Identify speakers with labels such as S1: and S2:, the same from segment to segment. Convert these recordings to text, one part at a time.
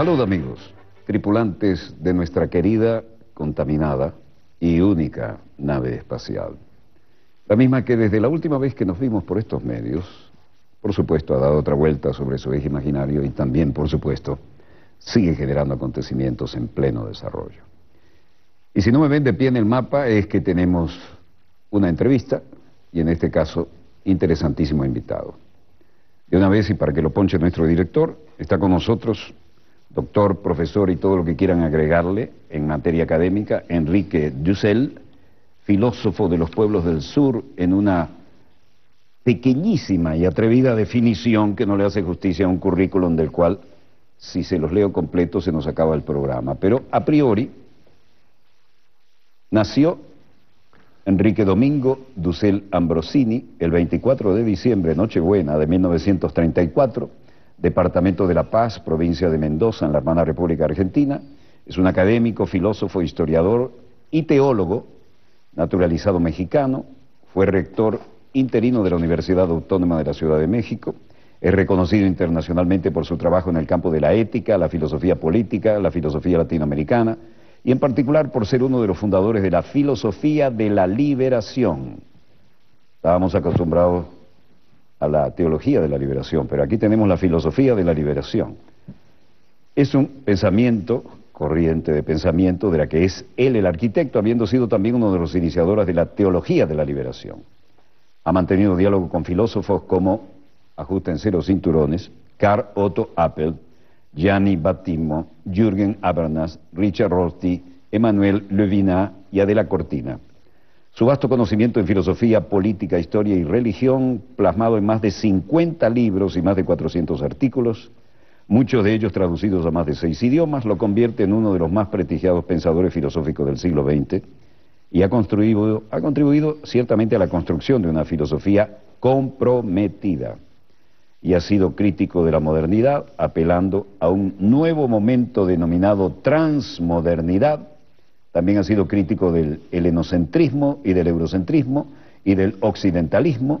S1: Salud amigos, tripulantes de nuestra querida, contaminada y única nave espacial. La misma que desde la última vez que nos vimos por estos medios, por supuesto ha dado otra vuelta sobre su eje imaginario y también, por supuesto, sigue generando acontecimientos en pleno desarrollo. Y si no me ven de pie en el mapa es que tenemos una entrevista y en este caso interesantísimo invitado. De una vez y para que lo ponche nuestro director, está con nosotros doctor, profesor y todo lo que quieran agregarle en materia académica, Enrique Dussel, filósofo de los pueblos del sur, en una pequeñísima y atrevida definición que no le hace justicia a un currículum del cual, si se los leo completo, se nos acaba el programa. Pero a priori, nació Enrique Domingo Dussel Ambrosini el 24 de diciembre, Nochebuena de 1934, Departamento de la Paz, provincia de Mendoza, en la hermana República Argentina. Es un académico, filósofo, historiador y teólogo, naturalizado mexicano. Fue rector interino de la Universidad Autónoma de la Ciudad de México. Es reconocido internacionalmente por su trabajo en el campo de la ética, la filosofía política, la filosofía latinoamericana y en particular por ser uno de los fundadores de la filosofía de la liberación. Estábamos acostumbrados a la teología de la liberación, pero aquí tenemos la filosofía de la liberación. Es un pensamiento, corriente de pensamiento, de la que es él el arquitecto, habiendo sido también uno de los iniciadores de la teología de la liberación. Ha mantenido diálogo con filósofos como, ajustense los cinturones, Carl Otto Appel, Gianni Battimo, Jürgen Habermas, Richard Rorty, Emmanuel Levinas y Adela Cortina. Su vasto conocimiento en filosofía, política, historia y religión, plasmado en más de 50 libros y más de 400 artículos, muchos de ellos traducidos a más de seis idiomas, lo convierte en uno de los más prestigiados pensadores filosóficos del siglo XX y ha, ha contribuido ciertamente a la construcción de una filosofía comprometida y ha sido crítico de la modernidad, apelando a un nuevo momento denominado transmodernidad también ha sido crítico del helenocentrismo y del eurocentrismo y del occidentalismo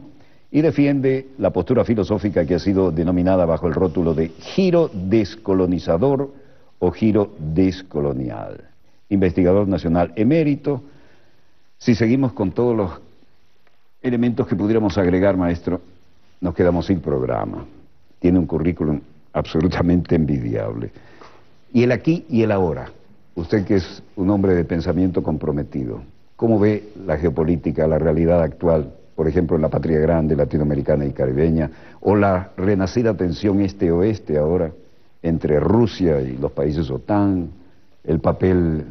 S1: y defiende la postura filosófica que ha sido denominada bajo el rótulo de giro descolonizador o giro descolonial. Investigador nacional emérito. Si seguimos con todos los elementos que pudiéramos agregar, maestro, nos quedamos sin programa. Tiene un currículum absolutamente envidiable. Y el aquí y el ahora. Usted que es un hombre de pensamiento comprometido, ¿cómo ve la geopolítica, la realidad actual, por ejemplo, en la patria grande latinoamericana y caribeña, o la renacida tensión este-oeste ahora entre Rusia y los países OTAN, el papel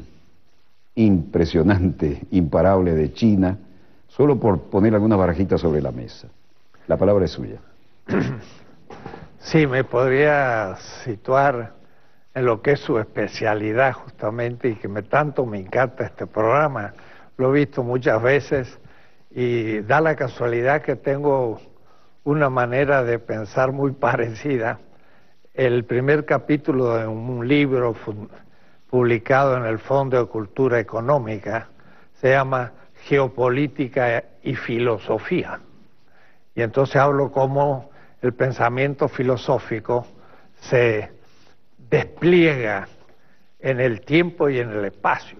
S1: impresionante, imparable de China, solo por poner alguna barajita sobre la mesa? La palabra es suya.
S2: Sí, me podría situar en lo que es su especialidad justamente y que me tanto me encanta este programa. Lo he visto muchas veces y da la casualidad que tengo una manera de pensar muy parecida. El primer capítulo de un libro publicado en el Fondo de Cultura Económica se llama Geopolítica y Filosofía. Y entonces hablo cómo el pensamiento filosófico se despliega en el tiempo y en el espacio.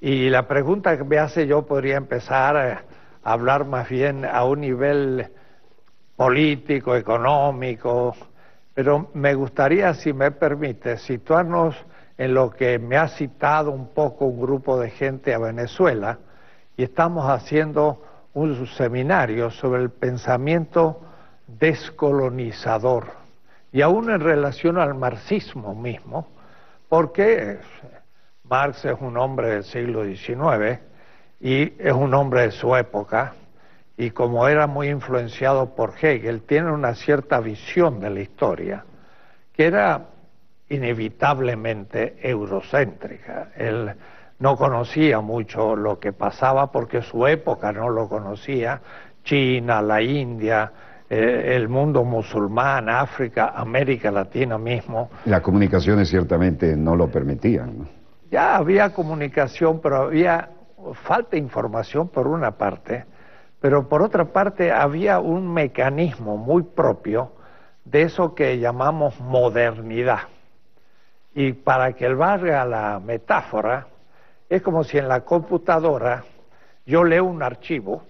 S2: Y la pregunta que me hace yo podría empezar a hablar más bien a un nivel político, económico, pero me gustaría, si me permite, situarnos en lo que me ha citado un poco un grupo de gente a Venezuela, y estamos haciendo un seminario sobre el pensamiento descolonizador y aún en relación al marxismo mismo, porque Marx es un hombre del siglo XIX y es un hombre de su época, y como era muy influenciado por Hegel, tiene una cierta visión de la historia, que era inevitablemente eurocéntrica. Él no conocía mucho lo que pasaba porque su época no lo conocía, China, la India, eh, el mundo musulmán, África, América Latina mismo.
S1: Las comunicaciones ciertamente no lo permitían.
S2: Ya había comunicación, pero había falta de información por una parte, pero por otra parte había un mecanismo muy propio de eso que llamamos modernidad. Y para que el valga la metáfora, es como si en la computadora yo leo un archivo,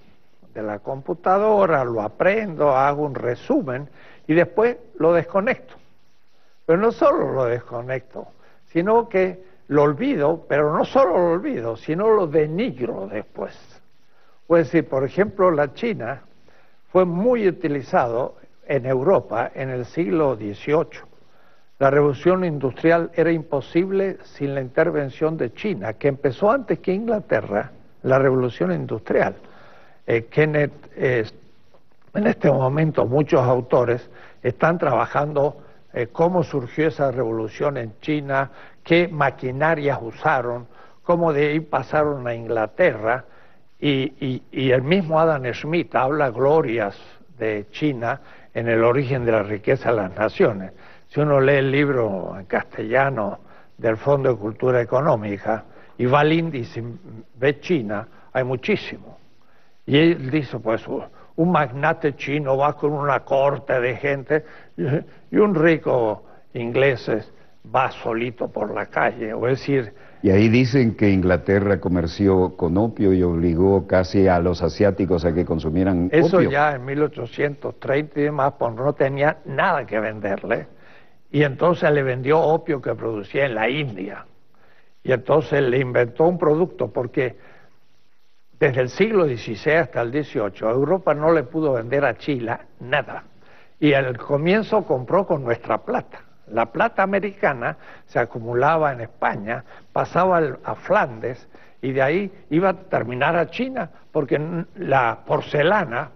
S2: de la computadora, lo aprendo, hago un resumen y después lo desconecto. Pero no solo lo desconecto, sino que lo olvido, pero no solo lo olvido, sino lo denigro después. Pues si, por ejemplo, la China fue muy utilizado en Europa en el siglo XVIII. La revolución industrial era imposible sin la intervención de China, que empezó antes que Inglaterra, la revolución industrial. Eh, Kenneth, eh, en este momento muchos autores están trabajando eh, cómo surgió esa revolución en China, qué maquinarias usaron, cómo de ahí pasaron a Inglaterra, y, el mismo Adam Smith habla glorias de China en el origen de la riqueza de las naciones. Si uno lee el libro en castellano del Fondo de Cultura Económica y va al índice ve China, hay muchísimo. Y él dice, pues oh, un magnate chino va con una corte de gente y un rico inglés va solito por la calle, o decir...
S1: Y ahí dicen que Inglaterra comerció con opio y obligó casi a los asiáticos a que consumieran eso opio. Eso
S2: ya en 1830 y demás, pues no tenía nada que venderle. Y entonces le vendió opio que producía en la India. Y entonces le inventó un producto, porque desde el siglo XVI hasta el XVIII, Europa no le pudo vender a Chile nada. Y al comienzo compró con nuestra plata. La plata americana se acumulaba en España, pasaba a Flandes y de ahí iba a terminar a China, porque la porcelana,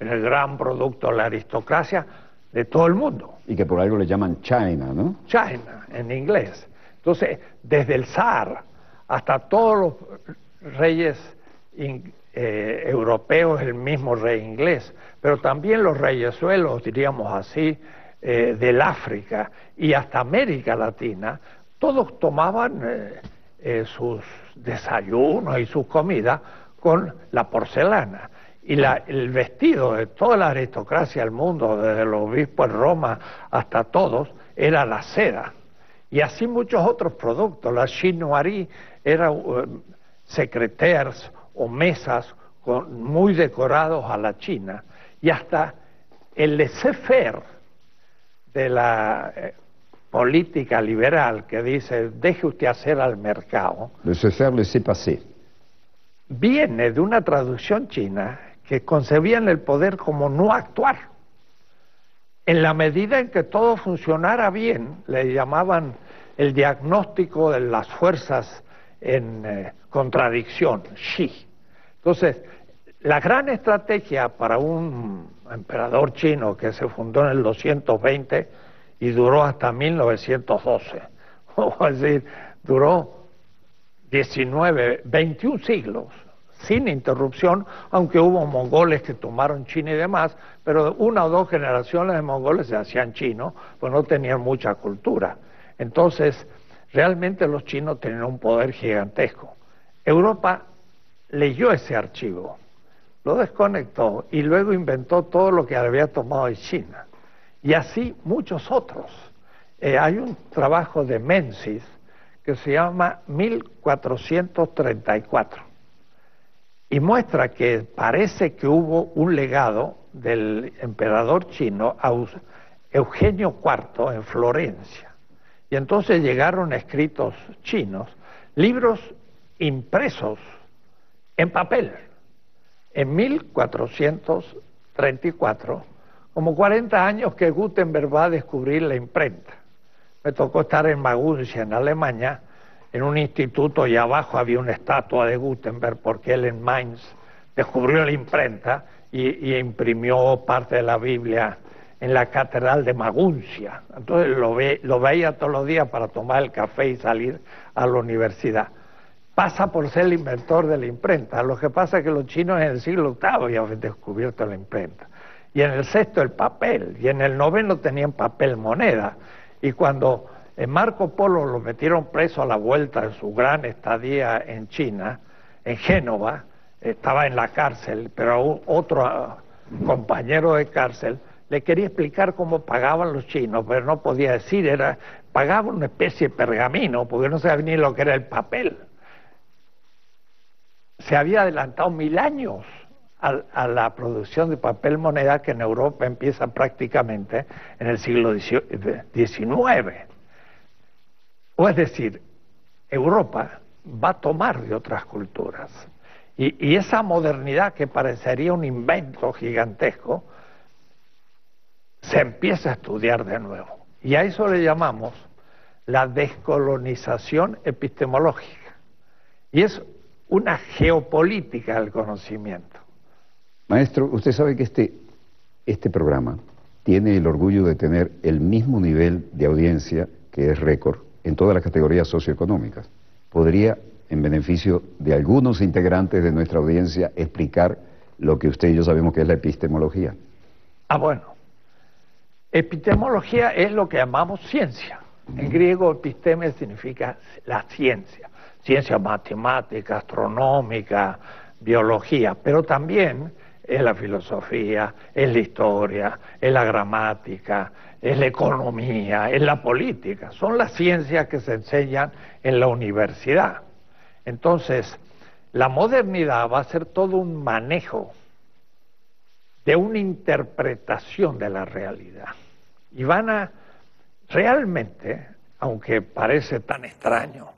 S2: ...era el gran producto de la aristocracia de todo el mundo. Y que por algo le llaman
S1: China, ¿no?
S2: China, en inglés. Entonces, desde el zar hasta todos los reyes eh, europeos europeo el mismo rey inglés, pero también los reyes suelos, diríamos así, eh, del África y hasta América Latina, todos tomaban eh, sus desayunos y sus comidas con la porcelana. Y la, el vestido de toda la aristocracia del mundo, desde los obispo de Roma hasta todos, era la seda. Y así muchos otros productos, la chinoarí era secretaires o mesas con, muy decorados a la China y hasta el laissez-faire de la eh, política liberal que dice deje usted hacer al mercado.
S1: Laissez-faire, laissez-passer.
S2: Viene de una traducción china que concebían el poder como no actuar. En la medida en que todo funcionara bien, le llamaban el diagnóstico de las fuerzas en eh, contradicción, Xi. Entonces, la gran estrategia para un emperador chino que se fundó en el 220 y duró hasta 1912, a decir, duró 19, 21 siglos sin interrupción, aunque hubo mongoles que tomaron China y demás, pero una o dos generaciones de mongoles se hacían chinos pues no tenían mucha cultura. Entonces, Realmente los chinos tenían un poder gigantesco. Europa leyó ese archivo, lo desconectó y luego inventó todo lo que había tomado de China. Y así muchos otros. Eh, hay un trabajo de Menzies que se llama 1434 y muestra que parece que hubo un legado del emperador chino a Eugenio IV en Florencia y entonces llegaron escritos chinos, libros impresos en papel en 1434, como 40 años que Gutenberg va a descubrir la imprenta. Me tocó estar en Maguncia, en Alemania, en un instituto y abajo había una estatua de Gutenberg porque él en Mainz descubrió la imprenta y, y imprimió parte de la Biblia en la catedral de Maguncia. Entonces lo, ve, lo veía todos los días para tomar el café y salir a la universidad. Pasa por ser el inventor de la imprenta. Lo que pasa es que los chinos en el siglo VIII habían descubierto la imprenta. Y en el sexto el papel. Y en el noveno tenían papel moneda. Y cuando eh, Marco Polo lo metieron preso a la vuelta en su gran estadía en China, en Génova, estaba en la cárcel, pero otro ah, compañero de cárcel le quería explicar cómo pagaban los chinos, pero no podía decir, era pagaba una especie de pergamino, porque no sabía ni lo que era el papel. Se había adelantado mil años a, la producción de papel moneda que en Europa empieza prácticamente en el siglo XIX. O es decir, Europa va a tomar de otras culturas. y esa modernidad que parecería un invento gigantesco, se empieza a estudiar de nuevo. Y a eso le llamamos la descolonización epistemológica. Y es una geopolítica del conocimiento.
S1: Maestro, usted sabe que este, este programa tiene el orgullo de tener el mismo nivel de audiencia que es récord en todas las categorías socioeconómicas. ¿Podría, en beneficio de algunos integrantes de nuestra audiencia, explicar lo que usted y yo sabemos que es la epistemología?
S2: Ah, bueno. Epistemología es lo que llamamos ciencia. En griego episteme significa la ciencia, ciencia matemática, astronómica, biología, pero también es la filosofía, es la historia, es la gramática, es la economía, es la política. Son las ciencias que se enseñan en la universidad. Entonces, la modernidad va a ser todo un manejo de una interpretación de la realidad y van a realmente, aunque parece tan extraño,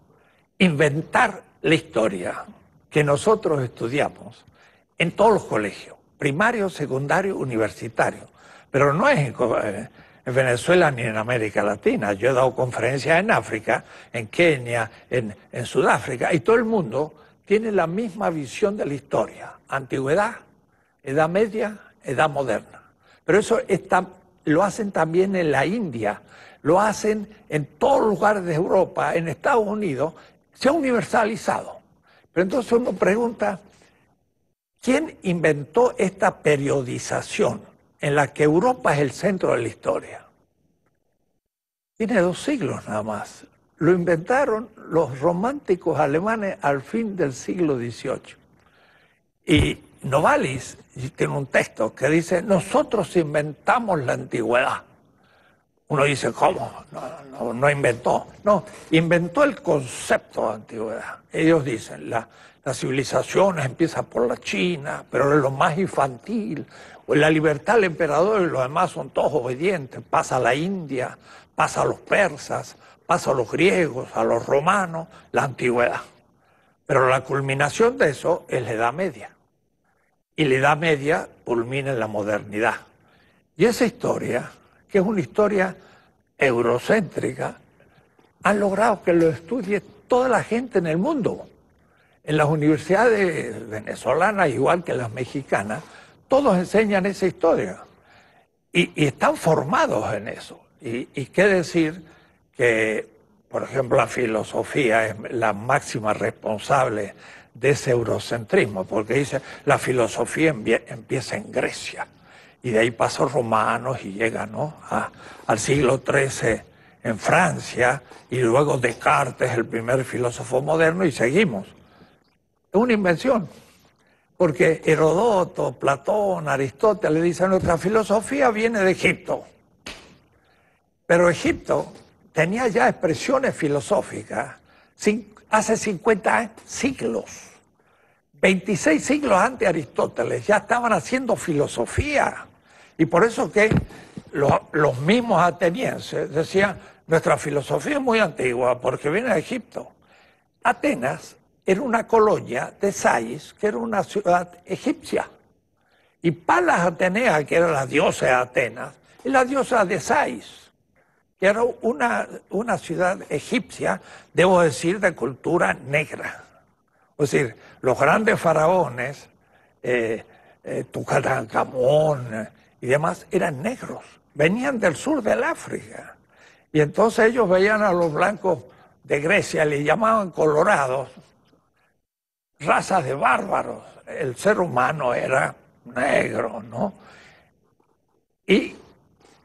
S2: inventar la historia que nosotros estudiamos en todos los colegios, primario, secundario, universitario, pero no es eh, en, Venezuela ni en América Latina. Yo he dado conferencias en África, en Kenia, en, en Sudáfrica, y todo el mundo tiene la misma visión de la historia, antigüedad, edad media, edad moderna. Pero eso está lo hacen también en la India, lo hacen en todos los lugares de Europa, en Estados Unidos, se ha universalizado. Pero entonces uno pregunta, ¿quién inventó esta periodización en la que Europa es el centro de la historia? Tiene dos siglos nada más. Lo inventaron los románticos alemanes al fin del siglo XVIII. Y Novalis tiene un texto que dice, nosotros inventamos la antigüedad. Uno dice, ¿cómo? No, inventó. No, inventó el concepto de antigüedad. Ellos dicen, la, civilizaciones civilización empieza por la China, pero es lo más infantil. la libertad del emperador y los demás son todos obedientes. Pasa a la India, pasa a los persas, pasa a los griegos, a los romanos, la antigüedad. Pero la culminación de eso es la Edad Media y la Edad Media culmina en la modernidad. Y esa historia, que es una historia eurocéntrica, ha logrado que lo estudie toda la gente en el mundo. En las universidades venezolanas, igual que las mexicanas, todos enseñan esa historia y, están formados en eso. y, qué decir que, por ejemplo, la filosofía es la máxima responsable de ese eurocentrismo, porque dice, la filosofía empieza en Grecia, y de ahí pasó romanos y llega al siglo XIII en Francia, y luego Descartes, el primer filósofo moderno, y seguimos. Es una invención, porque Herodoto, Platón, Aristóteles dicen, nuestra filosofía viene de Egipto, pero Egipto tenía ya expresiones filosóficas sin hace 50 siglos, 26 siglos antes de Aristóteles, ya estaban haciendo filosofía. Y por eso que los, mismos atenienses decían, nuestra filosofía es muy antigua porque viene de Egipto. Atenas era una colonia de Sais, que era una ciudad egipcia. Y Palas Atenea, que era la diosa de Atenas, es la diosa de Sais. Era una, una ciudad egipcia, debo decir, de cultura negra. Es decir, los grandes faraones, eh, eh, eh, y demás, eran negros. Venían del sur del África. Y entonces ellos veían a los blancos de Grecia, les llamaban colorados, razas de bárbaros. El ser humano era negro, ¿no? Y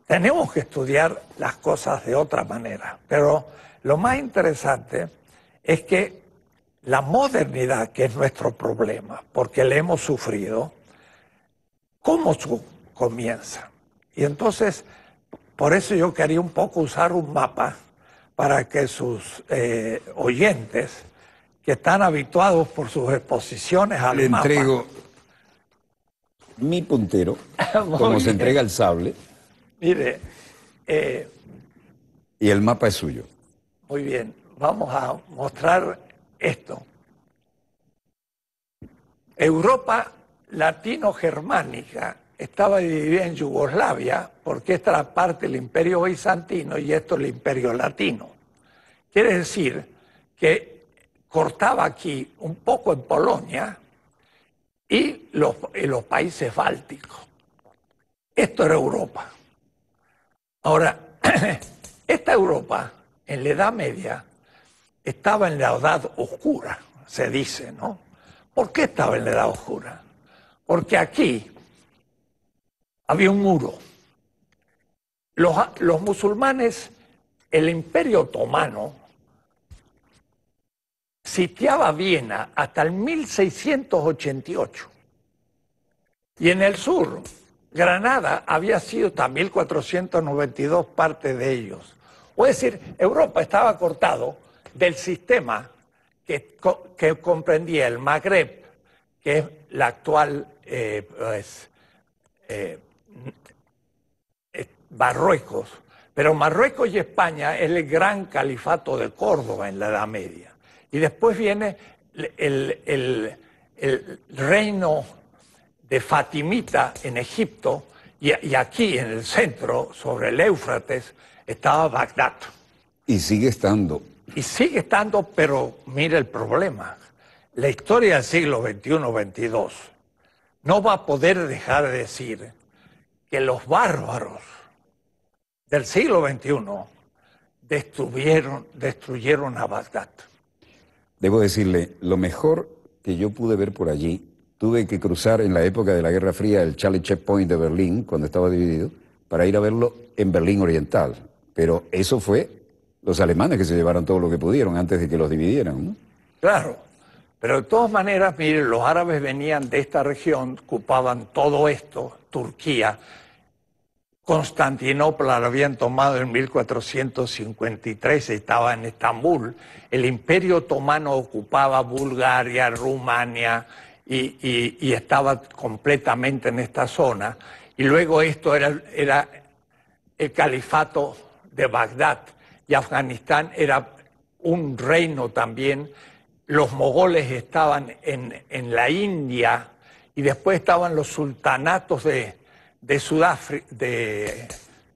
S2: tenemos que estudiar las cosas de otra manera, pero lo más interesante es que la modernidad, que es nuestro problema, porque le hemos sufrido, ¿cómo comienza? Y entonces, por eso yo quería un poco usar un mapa para que sus eh, oyentes, que están habituados por sus exposiciones al mapa... entrego
S1: mi puntero, como se entrega el sable.
S2: Mire. Eh,
S1: y el mapa es suyo.
S2: Muy bien, vamos a mostrar esto. Europa latino-germánica estaba dividida en Yugoslavia, porque esta era parte del imperio bizantino y esto el imperio latino. Quiere decir que cortaba aquí un poco en Polonia y los países bálticos. Esto era Europa. Ahora, esta Europa en la Edad Media estaba en la Edad Oscura, se dice, ¿no? ¿Por qué estaba en la Edad Oscura? Porque aquí había un muro. Los, musulmanes, el imperio otomano, sitiaba Viena hasta el 1688. Y en el sur, Granada había sido hasta 1492 parte de ellos. O es decir, Europa estaba cortado del sistema que, comprendía el Magreb, que es la actual eh, pues, eh, Marruecos. Pero Marruecos y España es el gran califato de Córdoba en la Edad Media. Y después viene el reino de Fatimita en Egipto y, aquí en el centro, sobre el Éufrates, estaba Bagdad.
S1: Y sigue estando.
S2: Y sigue estando, pero mire el problema. La historia del siglo XXI-XXII no va a poder dejar de decir que los bárbaros del siglo XXI destruyeron, destruyeron a Bagdad.
S1: Debo decirle, lo mejor que yo pude ver por allí tuve que cruzar en la época de la Guerra Fría el Charlie Checkpoint de Berlín, cuando estaba dividido, para ir a verlo en Berlín Oriental. Pero eso fue los alemanes que se llevaron todo lo que pudieron antes de que los dividieran.
S2: Claro, pero de todas maneras, miren, los árabes venían de esta región, ocupaban todo esto, Turquía. Constantinopla lo habían tomado en 1453, estaba en Estambul. El Imperio Otomano ocupaba Bulgaria, Rumania, y, estaba completamente en esta zona. Y luego esto era, era el califato de Bagdad y Afganistán era un reino también. Los mogoles estaban en, en la India y después estaban los sultanatos de, de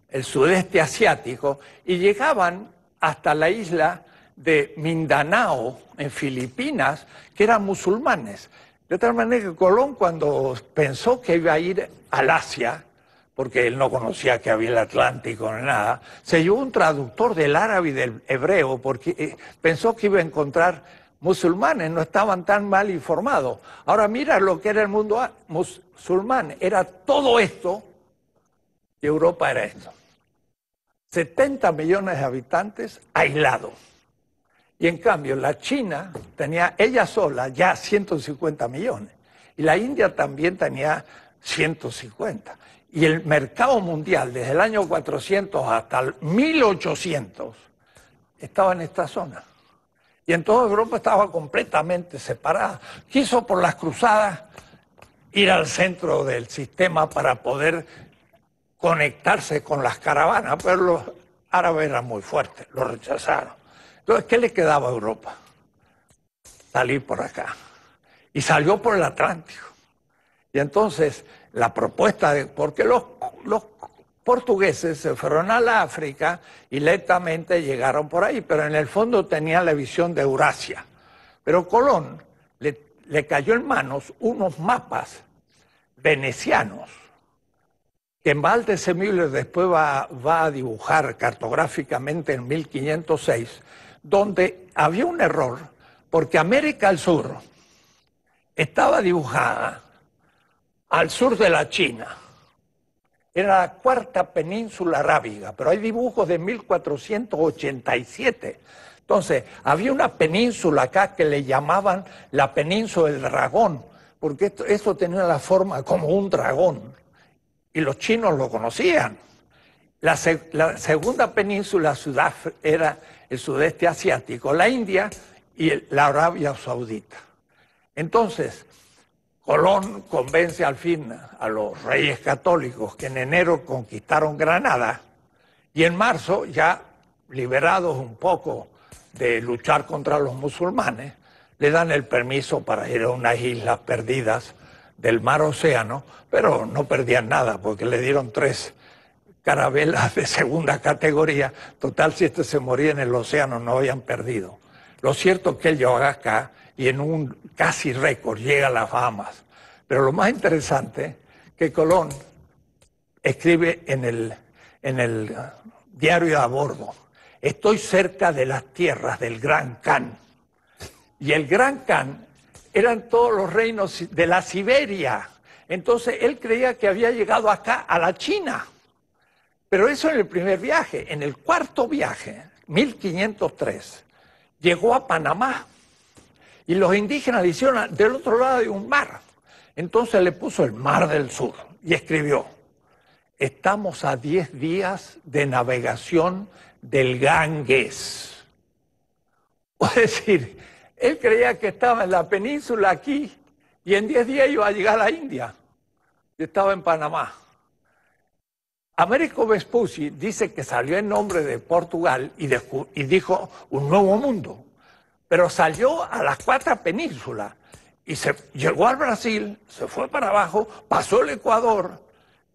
S2: el sudeste asiático, y llegaban hasta la isla de Mindanao, en Filipinas, que eran musulmanes. De tal manera que Colón cuando pensó que iba a ir al Asia, porque él no conocía que había el Atlántico ni nada, se llevó un traductor del árabe y del hebreo porque eh, pensó que iba a encontrar musulmanes, no estaban tan mal informados. Ahora mira lo que era el mundo ah, musulmán, era todo esto y Europa era esto. 70 millones de habitantes aislados. Y en cambio, la China tenía ella sola ya 150 millones. Y la India también tenía 150. Y el mercado mundial, desde el año 400 hasta el 1800, estaba en esta zona. Y en toda Europa estaba completamente separada. Quiso por las cruzadas ir al centro del sistema para poder conectarse con las caravanas, pero los árabes eran muy fuertes, lo rechazaron. Entonces, ¿qué le quedaba a Europa? Salir por acá. Y salió por el Atlántico. Y entonces, la propuesta de. Porque los, portugueses se fueron a la África y lentamente llegaron por ahí, pero en el fondo tenían la visión de Eurasia. Pero Colón le, cayó en manos unos mapas venecianos que Maltes Semible después va, va, a dibujar cartográficamente en 1506 donde había un error, porque América del Sur estaba dibujada al sur de la China. Era la cuarta península arábiga, pero hay dibujos de 1487. Entonces, había una península acá que le llamaban la península del dragón, porque esto, tenía la forma como un dragón, y los chinos lo conocían. La, segunda península Sudáfrica, era el sudeste asiático, la India y la Arabia Saudita. Entonces, Colón convence al fin a los reyes católicos que en enero conquistaron Granada y en marzo, ya liberados un poco de luchar contra los musulmanes, le dan el permiso para ir a unas islas perdidas del mar Océano, pero no perdían nada porque le dieron tres carabelas de segunda categoría. Total, si este se moría en el océano, no habían perdido. Lo cierto es que él llega acá y en un casi récord llega a las famas... Pero lo más interesante que Colón escribe en el, en el diario a bordo, estoy cerca de las tierras del Gran Can. Y el Gran Can eran todos los reinos de la Siberia. Entonces él creía que había llegado acá a la China. Pero eso en el primer viaje. En el cuarto viaje, 1503, llegó a Panamá y los indígenas le hicieron del otro lado de un mar. Entonces le puso el Mar del Sur y escribió, estamos a 10 días de navegación del Ganges. O decir, él creía que estaba en la península aquí y en 10 días iba a llegar a la India y estaba en Panamá. Américo Vespucci dice que salió en nombre de Portugal y, dijo un nuevo mundo, pero salió a las cuatro penínsulas y se llegó al Brasil, se fue para abajo, pasó el Ecuador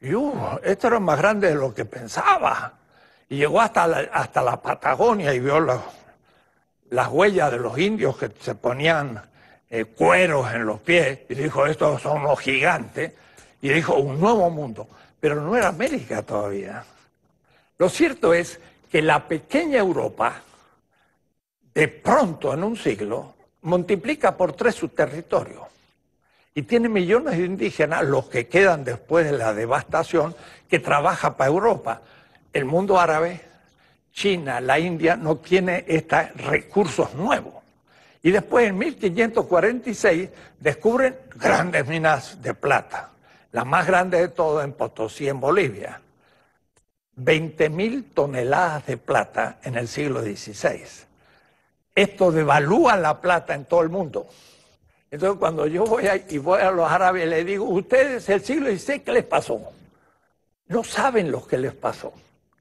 S2: y uh, esto era más grande de lo que pensaba. Y llegó hasta la, hasta la Patagonia y vio las huellas de los indios que se ponían eh, cueros en los pies y dijo, estos son los gigantes, y dijo, un nuevo mundo pero no era América todavía. Lo cierto es que la pequeña Europa, de pronto en un siglo, multiplica por tres su territorio y tiene millones de indígenas, los que quedan después de la devastación, que trabaja para Europa. El mundo árabe, China, la India, no tiene estos recursos nuevos. Y después en 1546 descubren grandes minas de plata la más grande de todas en Potosí, en Bolivia. 20.000 toneladas de plata en el siglo XVI. Esto devalúa la plata en todo el mundo. Entonces cuando yo voy y voy a los árabes les digo, ustedes el siglo XVI, ¿qué les pasó? No saben lo que les pasó.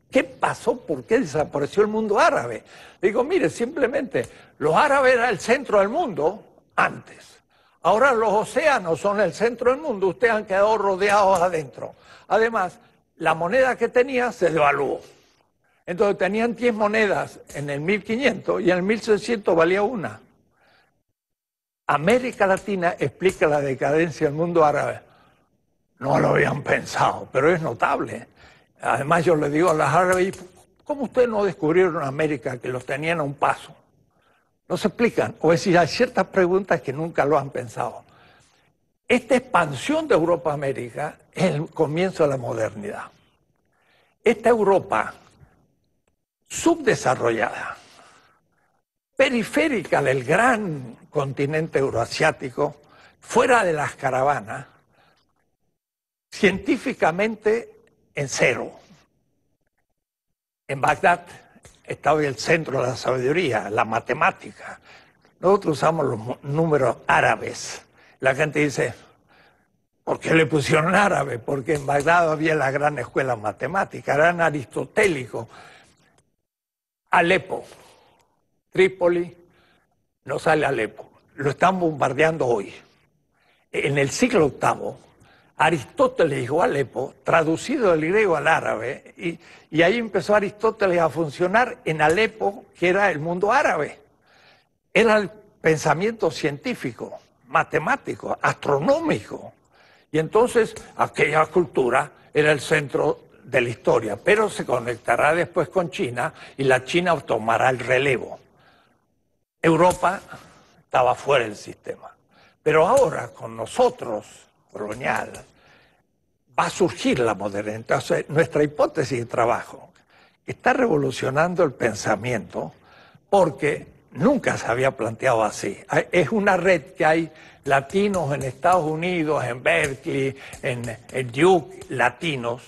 S2: ¿Qué pasó? ¿Por qué desapareció el mundo árabe? Digo, mire, simplemente los árabes era el centro del mundo antes. Ahora los océanos son el centro del mundo, ustedes han quedado rodeados adentro. Además, la moneda que tenía se devaluó. Entonces tenían 10 monedas en el 1500 y en el 1600 valía una. América Latina explica la decadencia del mundo árabe. No lo habían pensado, pero es notable. Además yo le digo a las árabes, ¿cómo ustedes no descubrieron América que los tenían a un paso? no se explican, o es decir, hay ciertas preguntas que nunca lo han pensado. Esta expansión de Europa América es el comienzo de la modernidad. Esta Europa subdesarrollada, periférica del gran continente euroasiático, fuera de las caravanas, científicamente en cero. En Bagdad estaba el centro de la sabiduría, la matemática. Nosotros usamos los números árabes. La gente dice, ¿por qué le pusieron árabe? Porque en Bagdad había la gran escuela matemática, gran aristotélico, Alepo, Trípoli, no sale Alepo. Lo están bombardeando hoy. En el siglo VIII, Aristóteles llegó Alepo, traducido del griego al árabe, y, y, ahí empezó Aristóteles a funcionar en Alepo, que era el mundo árabe. Era el pensamiento científico, matemático, astronómico. Y entonces aquella cultura era el centro de la historia, pero se conectará después con China y la China tomará el relevo. Europa estaba fuera del sistema. Pero ahora con nosotros colonial, va a surgir la modernidad. Entonces, nuestra hipótesis de trabajo está revolucionando el pensamiento porque nunca se había planteado así. Es una red que hay latinos en Estados Unidos, en Berkeley, en, Duke, latinos,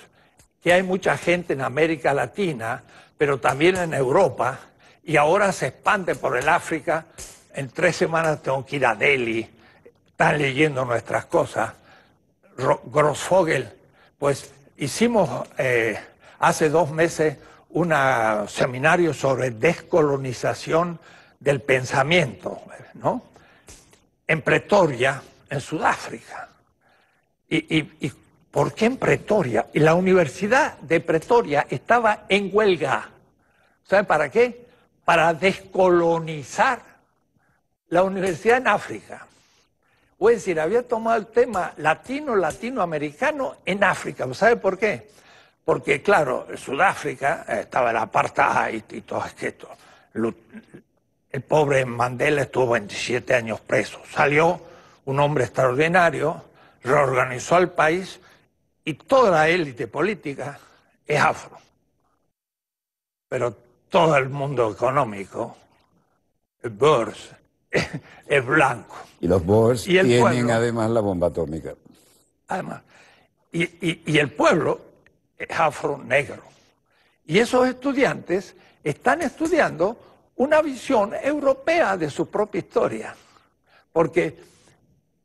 S2: que hay mucha gente en América Latina, pero también en Europa, y ahora se expande por el África. En tres semanas tengo que ir a Delhi, están leyendo nuestras cosas. Grossfogel, pues hicimos eh, hace dos meses un seminario sobre descolonización del pensamiento, ¿no? En Pretoria, en Sudáfrica. Y, y, por qué en Pretoria? Y la Universidad de Pretoria estaba en huelga. ¿Saben para qué? Para descolonizar la universidad en África o es decir, había tomado el tema latino, latinoamericano en África. ¿Sabe por qué? Porque, claro, Sudáfrica eh, estaba el apartheid y todo esto. El pobre Mandela estuvo 27 años preso. Salió un hombre extraordinario, reorganizó el país y toda la élite política es afro. Pero todo el mundo económico, el Burns, es blanco.
S1: Y los Boers tienen además la bomba atómica.
S2: Además. Y, y, el pueblo es afro-negro. Y esos estudiantes están estudiando una visión europea de su propia historia. Porque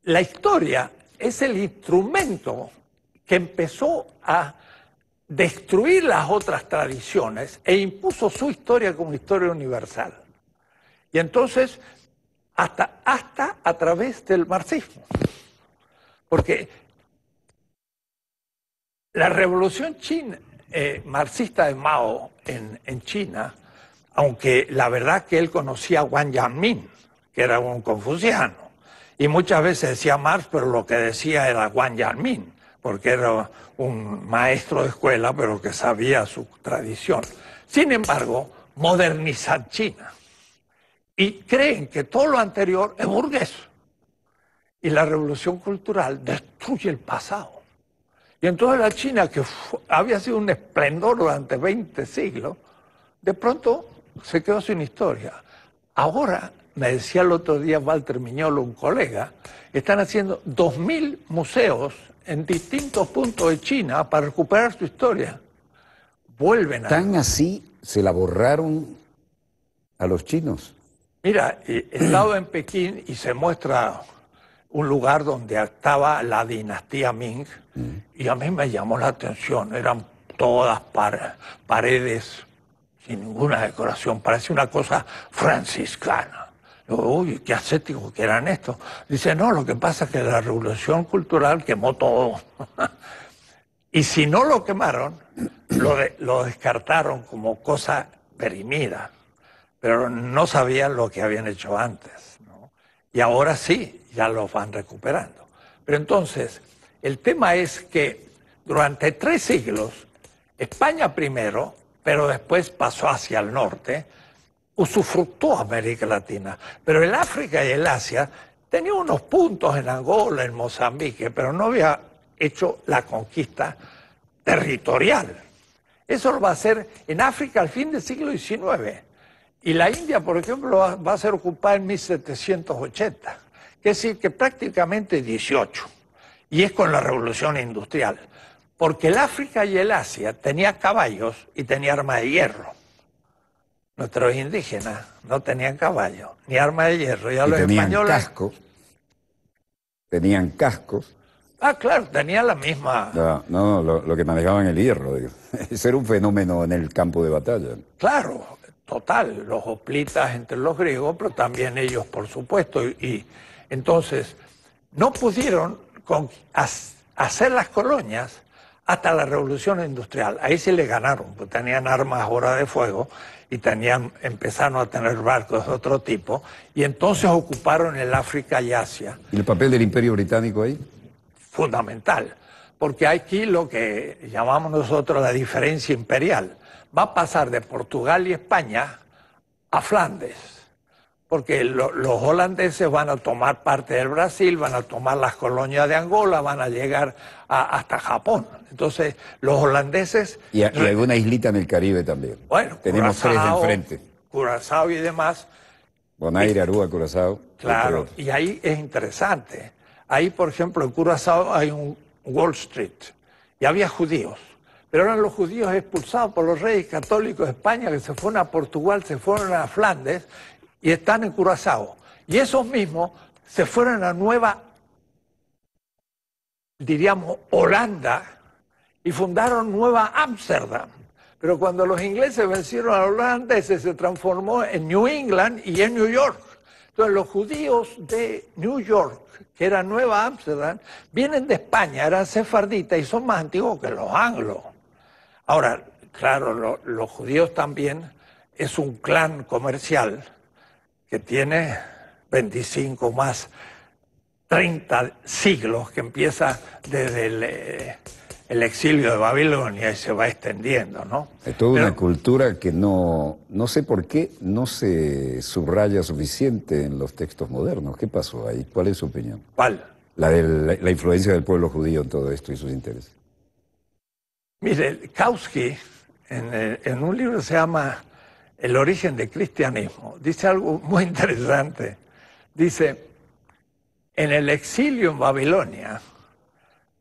S2: la historia es el instrumento que empezó a destruir las otras tradiciones e impuso su historia como historia universal. Y entonces hasta, hasta a través del marxismo. Porque la revolución china, eh, marxista de Mao en, en, China, aunque la verdad que él conocía a Wang Yanmin, que era un confuciano, y muchas veces decía Marx, pero lo que decía era Wang Yanmin, porque era un maestro de escuela, pero que sabía su tradición. Sin embargo, modernizar China y creen que todo lo anterior es burgués. Y la revolución cultural destruye el pasado. Y entonces la China, que había sido un esplendor durante 20 siglos, de pronto se quedó sin historia. Ahora, me decía el otro día Walter Miñolo, un colega, están haciendo 2.000 museos en distintos puntos de China para recuperar su historia. Vuelven Tan
S1: así se la borraron a los chinos.
S2: Mira, he estado en Pekín y se muestra un lugar donde estaba la dinastía Ming mm. y a mí me llamó la atención, eran todas paredes sin ninguna decoración, parece una cosa franciscana. uy, qué ascético que eran estos. Dice, no, lo que pasa es que la revolución cultural quemó todo. y si no lo quemaron, lo, lo descartaron como cosa perimida pero no sabían lo que habían hecho antes. Y ahora sí, ya lo van recuperando. Pero entonces, el tema es que durante tres siglos, España primero, pero después pasó hacia el norte, usufructó América Latina. Pero el África y el Asia tenían unos puntos en Angola, en Mozambique, pero no había hecho la conquista territorial. Eso lo va a hacer en África al fin del siglo XIX. Y la India, por ejemplo, va, a ser ocupada en 1780, es decir, que prácticamente 18, y es con la revolución industrial, porque el África y el Asia tenían caballos y tenían armas de hierro. Nuestros indígenas no tenían caballos ni armas de hierro, ya y los tenían
S1: Cascos, tenían cascos.
S2: Ah, claro, tenían la misma.
S1: No, no, lo, que manejaban el hierro. ser era un fenómeno en el campo de batalla.
S2: Claro, total, los hoplitas entre los griegos, pero también ellos, por supuesto. Y, entonces, no pudieron con, hacer las colonias hasta la revolución industrial. Ahí se le ganaron, porque tenían armas ahora de fuego y tenían, empezaron a tener barcos de otro tipo, y entonces ocuparon el África y Asia.
S1: ¿Y el papel del imperio británico ahí?
S2: Fundamental, porque aquí lo que llamamos nosotros la diferencia imperial va a pasar de Portugal y España a Flandes, porque los holandeses van a tomar parte del Brasil, van a tomar las colonias de Angola, van a llegar hasta Japón. Entonces, los holandeses... Y, hay
S1: alguna islita en el Caribe también.
S2: Bueno, tenemos tres enfrente. Curazao y demás.
S1: Bonaire, Aruba, Curazao.
S2: Claro, y ahí es interesante. Ahí, por ejemplo, en Curazao hay un Wall Street y había judíos. Pero eran los judíos expulsados por los reyes católicos de España que se fueron a Portugal, se fueron a Flandes y están en Curazao. Y esos mismos se fueron a Nueva, diríamos, Holanda y fundaron Nueva Ámsterdam. Pero cuando los ingleses vencieron a los holandeses se transformó en New England y en New York. Entonces los judíos de New York, que era Nueva Ámsterdam, vienen de España, eran sefarditas y son más antiguos que los anglos. Ahora, claro, los judíos también es un clan comercial que tiene 25 más 30 siglos, que empieza desde eh, el, exilio de Babilonia y se va extendiendo, ¿no?
S1: Es toda una cultura que no, no sé por qué no se subraya suficiente en los textos modernos. ¿Qué pasó ahí? ¿Cuál es su opinión? ¿Cuál? La, de la influencia del pueblo judío en todo esto y sus intereses.
S2: Mire, Kautsky, eh, en, un libro que se llama El origen del cristianismo, dice algo muy interesante. Dice, en el exilio en Babilonia,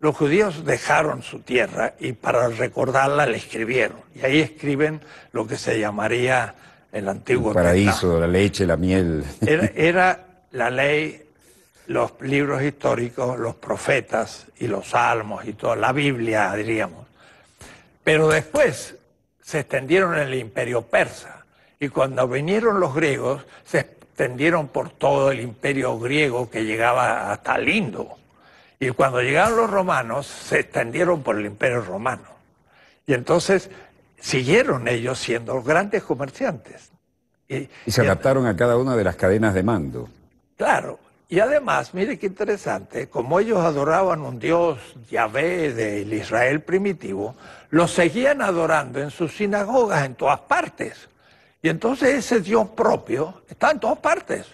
S2: los judíos dejaron su tierra y para recordarla le escribieron. Y ahí escriben lo que se llamaría el antiguo el paraíso,
S1: la leche, la miel.
S2: Era, la ley, los libros históricos, los profetas y los salmos y toda la Biblia, diríamos. Pero después se extendieron en el imperio persa y cuando vinieron los griegos se extendieron por todo el imperio griego que llegaba hasta lindo Y cuando llegaron los romanos se extendieron por el imperio romano. Y entonces siguieron ellos siendo grandes comerciantes. Y,
S1: se adaptaron a cada una de las cadenas de
S2: mando. Claro, y además, mire qué interesante, como ellos adoraban un dios Yahvé del Israel primitivo, lo seguían adorando en sus sinagogas en todas partes. Y entonces ese dios propio está en todas partes.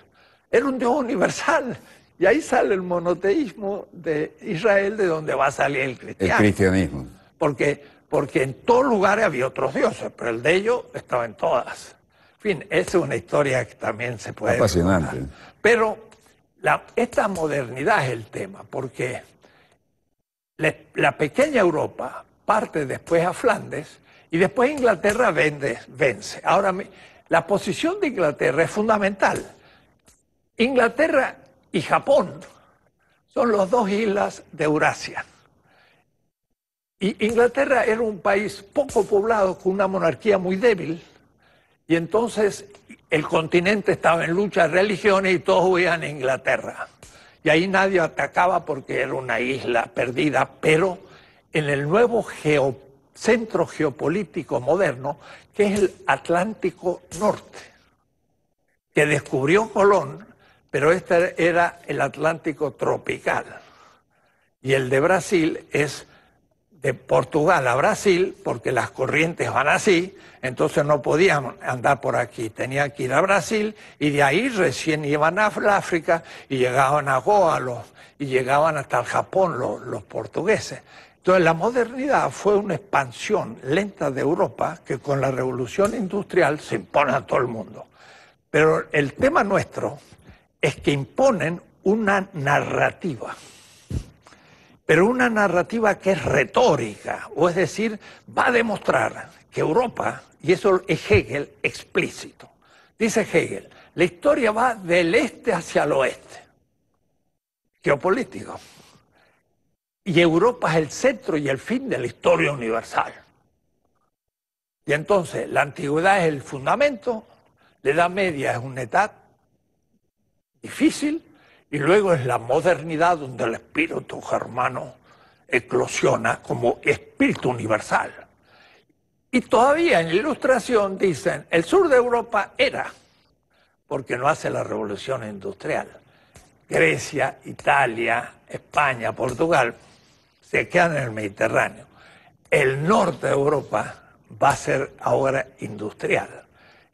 S2: Era un dios universal. Y ahí sale el monoteísmo de Israel, de donde va a salir el cristianismo. Porque, porque en todos lugares había otros dioses, pero el de ellos estaba en todas. En fin, esa es una historia que también se puede... Apasionante. Pero esta modernidad es el tema, porque la pequeña Europa parte después a Flandes y después Inglaterra vence. Ahora, la posición de Inglaterra es fundamental. Inglaterra y Japón son las dos islas de Eurasia. Y Inglaterra era un país poco poblado con una monarquía muy débil y entonces el continente estaba en lucha de religiones y todos huían a Inglaterra. Y ahí nadie atacaba porque era una isla perdida, pero en el nuevo centro geopolítico moderno, que es el Atlántico Norte, que descubrió Colón, pero este era el Atlántico tropical. Y el de Brasil es de Portugal a Brasil, porque las corrientes van así, entonces no podían andar por aquí, tenían que ir a Brasil y de ahí recién iban a África y llegaban a Goa y llegaban hasta el Japón los, los portugueses. Entonces la modernidad fue una expansión lenta de Europa que con la revolución industrial se impone a todo el mundo. Pero el tema nuestro es que imponen una narrativa pero una narrativa que es retórica, o es decir, va a demostrar que Europa, y eso es Hegel explícito, dice Hegel, la historia va del este hacia el oeste, geopolítico, y Europa es el centro y el fin de la historia universal. Y entonces la antigüedad es el fundamento, la Edad Media es una edad difícil, y luego es la modernidad donde el espíritu germano eclosiona como espíritu universal. Y todavía en la ilustración dicen, el sur de Europa era, porque no hace la revolución industrial. Grecia, Italia, España, Portugal, se quedan en el Mediterráneo. El norte de Europa va a ser ahora industrial.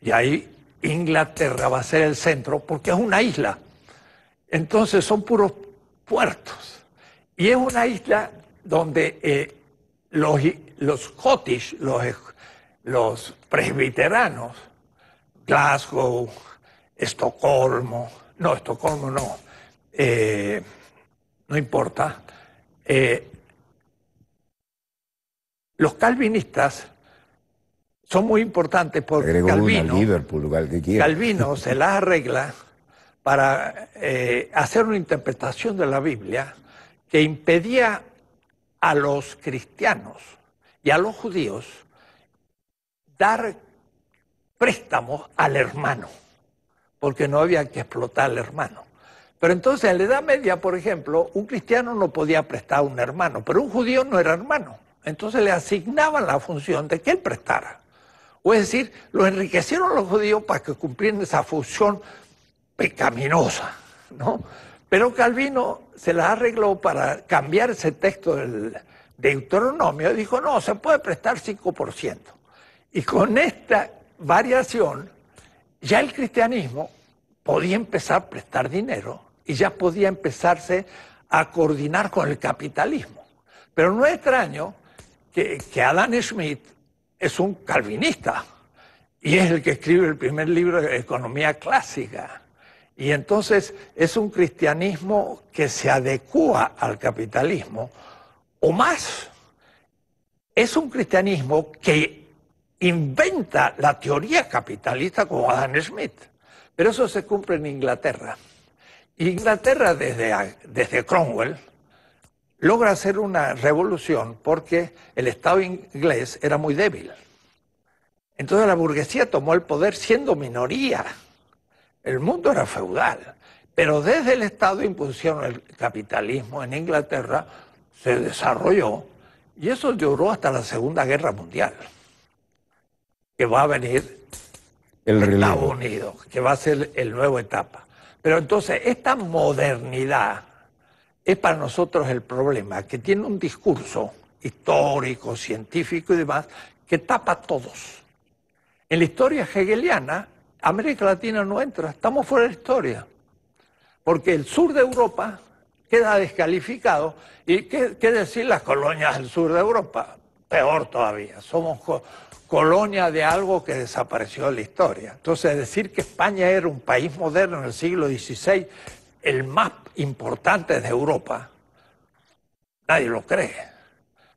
S2: Y ahí Inglaterra va a ser el centro porque es una isla. Entonces son puros puertos. Y es una isla donde eh, los, los Scottish, los, los presbiteranos, Glasgow, Estocolmo, no, Estocolmo no, eh, no importa, eh, los calvinistas son muy importantes porque Calvino, Liverpool, Calvino se las arregla para eh, hacer una interpretación de la Biblia que impedía a los cristianos y a los judíos dar préstamos al hermano, porque no había que explotar al hermano. Pero entonces en la Edad Media, por ejemplo, un cristiano no podía prestar a un hermano, pero un judío no era hermano. Entonces le asignaban la función de que él prestara. O es decir, lo enriquecieron los judíos para que cumplieran esa función pecaminosa, ¿no? Pero Calvino se la arregló para cambiar ese texto del Deuteronomio y dijo, no, se puede prestar 5%. Y con esta variación, ya el cristianismo podía empezar a prestar dinero y ya podía empezarse a coordinar con el capitalismo. Pero no es extraño que, que Adam Smith es un calvinista y es el que escribe el primer libro de economía clásica. Y entonces es un cristianismo que se adecúa al capitalismo, o más, es un cristianismo que inventa la teoría capitalista como Adam Smith. Pero eso se cumple en Inglaterra. Inglaterra desde, desde Cromwell logra hacer una revolución porque el Estado inglés era muy débil. Entonces la burguesía tomó el poder siendo minoría el mundo era feudal, pero desde el Estado impusieron el capitalismo en Inglaterra, se desarrolló y eso duró hasta la Segunda Guerra Mundial, que va a venir el Estados Unidos, que va a ser el nuevo etapa. Pero entonces esta modernidad es para nosotros el problema, que tiene un discurso histórico, científico y demás, que tapa a todos. En la historia hegeliana América Latina no entra, estamos fuera de historia, porque el sur de Europa queda descalificado y qué, decir las colonias del sur de Europa, peor todavía, somos colonias colonia de algo que desapareció de la historia. Entonces decir que España era un país moderno en el siglo XVI, el más importante de Europa, nadie lo cree,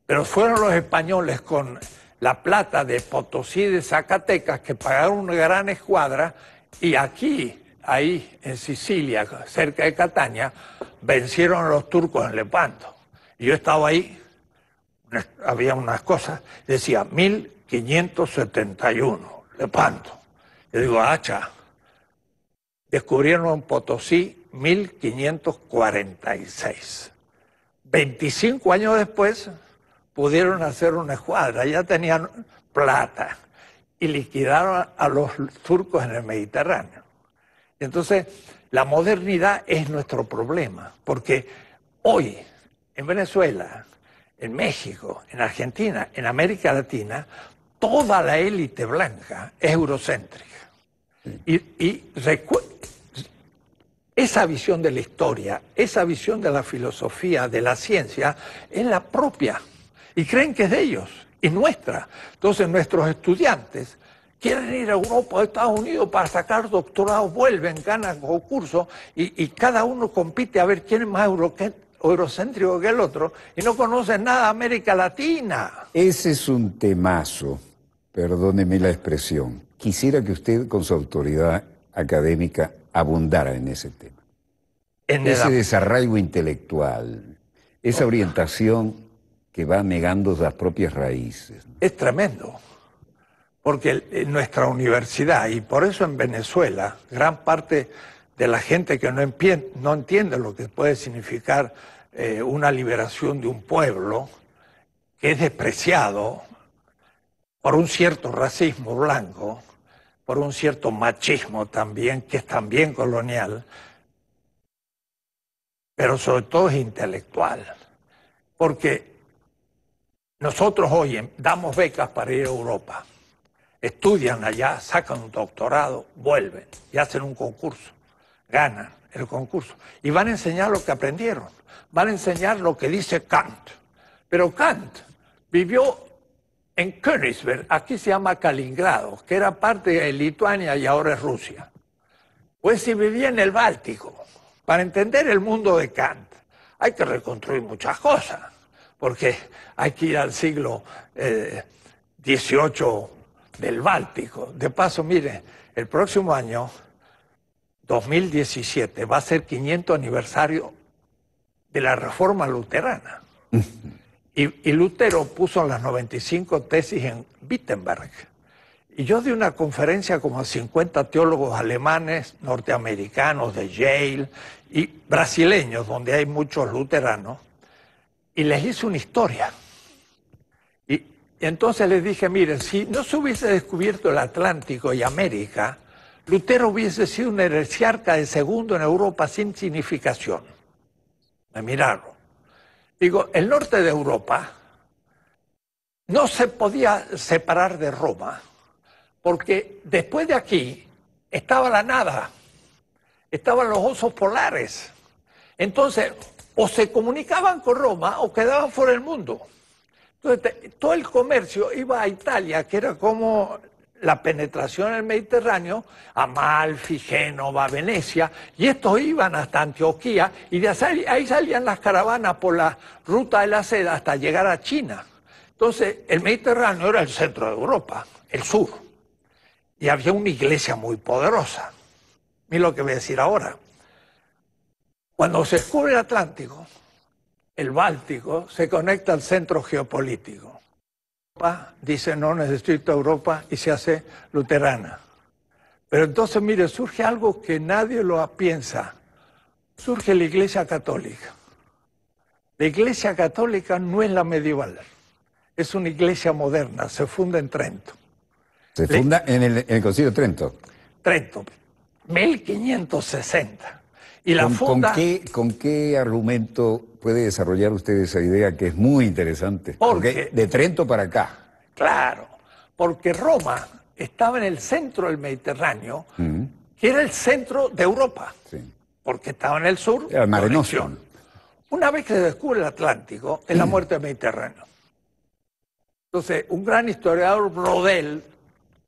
S2: pero fueron los españoles con la Plata, de Potosí, de Zacatecas, que pagaron una gran escuadra y aquí, ahí en Sicilia, cerca de Catania, vencieron a los turcos en Lepanto. Y yo estaba ahí, había unas cosas, decía 1571, Lepanto. Yo digo, hacha, descubrieron en Potosí 1546. 25 años después, pudieron hacer una escuadra, ya tenían plata y liquidaron a los turcos en el Mediterráneo. Entonces, la modernidad es nuestro problema, porque hoy en Venezuela, en México, en Argentina, en América Latina, toda la élite blanca es eurocéntrica. Y, y esa visión de la historia, esa visión de la filosofía, de la ciencia, es la propia y creen que es de ellos y nuestra. Entonces nuestros estudiantes quieren ir a Europa o Estados Unidos para sacar doctorados, vuelven, ganan concursos y, y, cada uno compite a ver quién es más eurocéntrico que el otro y no conocen nada de América Latina.
S1: Ese es un temazo, perdóneme la expresión. Quisiera que usted con su autoridad académica abundara en ese tema. En ese desarraigo intelectual, esa orientación que va negando las propias raíces.
S2: Es tremendo, porque en eh, nuestra universidad, y por eso en Venezuela, gran parte de la gente que no entiende, lo que puede significar eh, una liberación de un pueblo, que es despreciado por un cierto racismo blanco, por un cierto machismo también, que es también colonial, pero sobre todo es intelectual, porque nosotros hoy damos becas para ir a Europa. Estudian allá, sacan un doctorado, vuelven y hacen un concurso. Ganan el concurso. Y van a enseñar lo que aprendieron. Van a enseñar lo que dice Kant. Pero Kant vivió en Königsberg, aquí se llama Kaliningrado, que era parte de Lituania y ahora es Rusia. Pues si vivía en el Báltico, para entender el mundo de Kant, hay que reconstruir muchas cosas porque hay que ir al siglo XVIII eh, del Báltico. De paso, mire, el próximo año, 2017, va a ser 500 aniversario de la reforma luterana. Y, y Lutero puso las 95 tesis en Wittenberg. Y yo di una conferencia como 50 teólogos alemanes, norteamericanos, de Yale y brasileños, donde hay muchos luteranos y les hice una historia. Y, entonces les dije, miren, si no se hubiese descubierto el Atlántico y América, Lutero hubiese sido un heresiarca de segundo en Europa sin significación. Me miraron. Digo, el norte de Europa no se podía separar de Roma, porque después de aquí estaba la nada, estaban los osos polares. Entonces, o se comunicaban con Roma o quedaban fuera del mundo. Entonces, todo el comercio iba a Italia, que era como la penetración en el Mediterráneo, Amalfi, Génova, Venecia, y estos iban hasta Antioquía, y de ahí salían las caravanas por la ruta de la seda hasta llegar a China. Entonces, el Mediterráneo era el centro de Europa, el sur, y había una iglesia muy poderosa. Mira lo que voy a decir ahora. Cuando se descubre el Atlántico, el Báltico se conecta al centro geopolítico. dice no necesito Europa y se hace luterana. Pero entonces, mire, surge algo que nadie lo piensa. Surge la Iglesia Católica. La Iglesia Católica no es la medieval, es una iglesia moderna, se funda en Trento. Se funda en el, en el Concilio Trento. Trento, 1560. ¿Con,
S1: qué, argumento puede desarrollar usted esa idea que es muy interesante? Porque, de Trento para acá.
S2: Claro, porque Roma estaba en el centro del Mediterráneo,
S1: que
S2: era el centro de Europa, porque estaba en el sur. el Una vez que se descubre el Atlántico, es la mm. muerte del Mediterráneo. Entonces, un gran historiador, Brodel,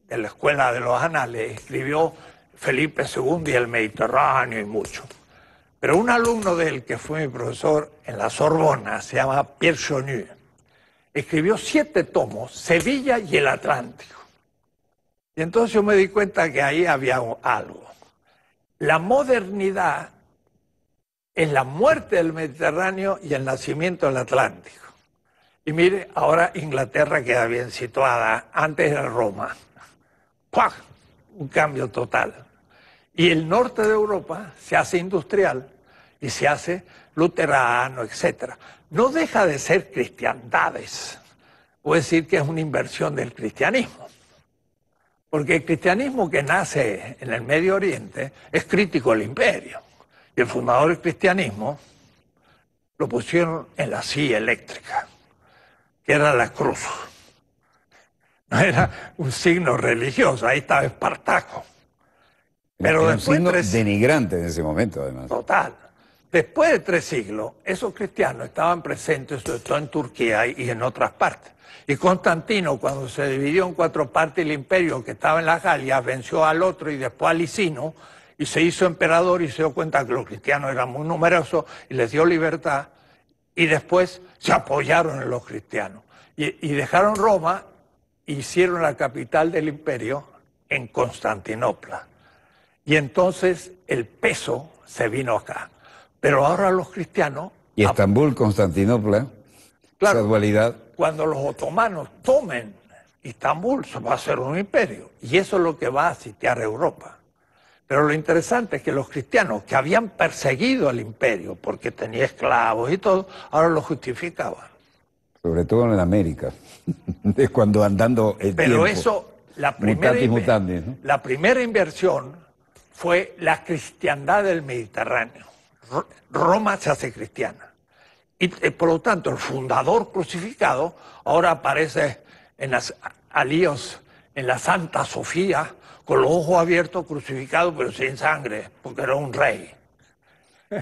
S2: de la Escuela de los Anales, escribió Felipe II y el Mediterráneo y mucho. Pero un alumno de él, que fue mi profesor en la Sorbona, se llama Pierre Chonu, escribió siete tomos, Sevilla y el Atlántico. Y entonces yo me di cuenta que ahí había algo. La modernidad es la muerte del Mediterráneo y el nacimiento del Atlántico. Y mire, ahora Inglaterra queda bien situada, antes era Roma. ¡Puah! Un cambio total. Y el norte de Europa se hace industrial y se hace luterano, etc. No deja de ser cristiandades, o decir que es una inversión del cristianismo. Porque el cristianismo que nace en el Medio Oriente es crítico al imperio. Y el fundador del cristianismo lo pusieron en la silla eléctrica, que era la cruz. No era un signo religioso, ahí estaba Espartaco.
S1: Pero siendo después denigrante en ese momento, además.
S2: Total. Después de tres siglos, esos cristianos estaban presentes, sobre todo en Turquía y en otras partes. Y Constantino, cuando se dividió en cuatro partes el imperio que estaba en las Galias, venció al otro y después al Licino, y se hizo emperador y se dio cuenta que los cristianos eran muy numerosos y les dio libertad, y después se apoyaron en los cristianos. Y, y dejaron Roma, e hicieron la capital del imperio en Constantinopla. Y entonces el peso se vino acá. Pero ahora los cristianos...
S1: Y Estambul, Constantinopla, claro,
S2: dualidad. Cuando los otomanos tomen Estambul, va a ser un imperio. Y eso es lo que va a sitiar a Europa. Pero lo interesante es que los cristianos que habían perseguido al imperio porque tenía esclavos y todo, ahora lo justificaban.
S1: Sobre todo en América, es cuando andando el Pero eso,
S2: la primera inversión fue la cristiandad del Mediterráneo. Roma se hace cristiana. Y eh, por lo tanto, el fundador crucificado ahora aparece en las alíos, en la Santa Sofía, con los ojos abiertos, crucificado, pero sin sangre, porque era un rey.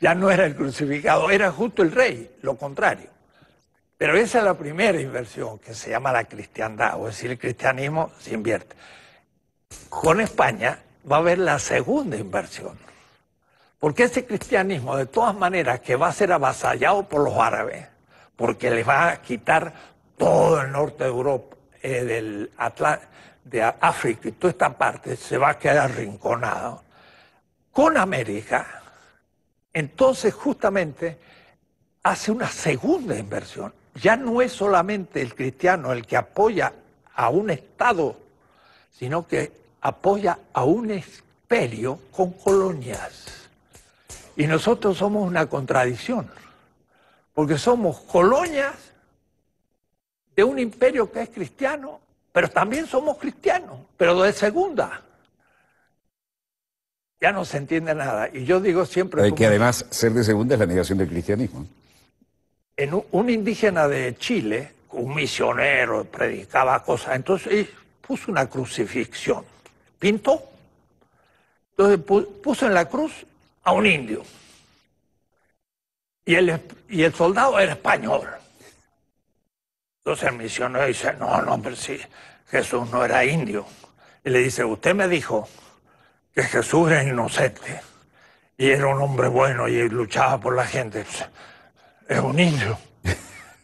S2: ya no era el crucificado, era justo el rey, lo contrario. Pero esa es la primera inversión que se llama la cristiandad, o es decir, el cristianismo se invierte. Con España va a haber la segunda inversión. Porque ese cristianismo, de todas maneras, que va a ser avasallado por los árabes, porque les va a quitar todo el norte de Europa, eh, del de África y toda esta parte, se va a quedar rinconado con América. Entonces, justamente, hace una segunda inversión. Ya no es solamente el cristiano el que apoya a un Estado, sino que apoya a un imperio con colonias. Y nosotros somos una contradicción, porque somos colonias de un imperio que es cristiano, pero también somos cristianos, pero de segunda. Ya no se entiende nada. Y yo digo siempre... Hay que
S1: además ser de segunda es la negación del cristianismo.
S2: En un indígena de Chile, un misionero, predicaba cosas, entonces puso una crucifixión Pinto, Entonces puso en la cruz a un indio. Y el, y el soldado era español. Entonces el misionero dice, no, no, hombre, sí, Jesús no era indio. Y le dice, usted me dijo que Jesús era inocente y era un hombre bueno y luchaba por la gente. Es un indio.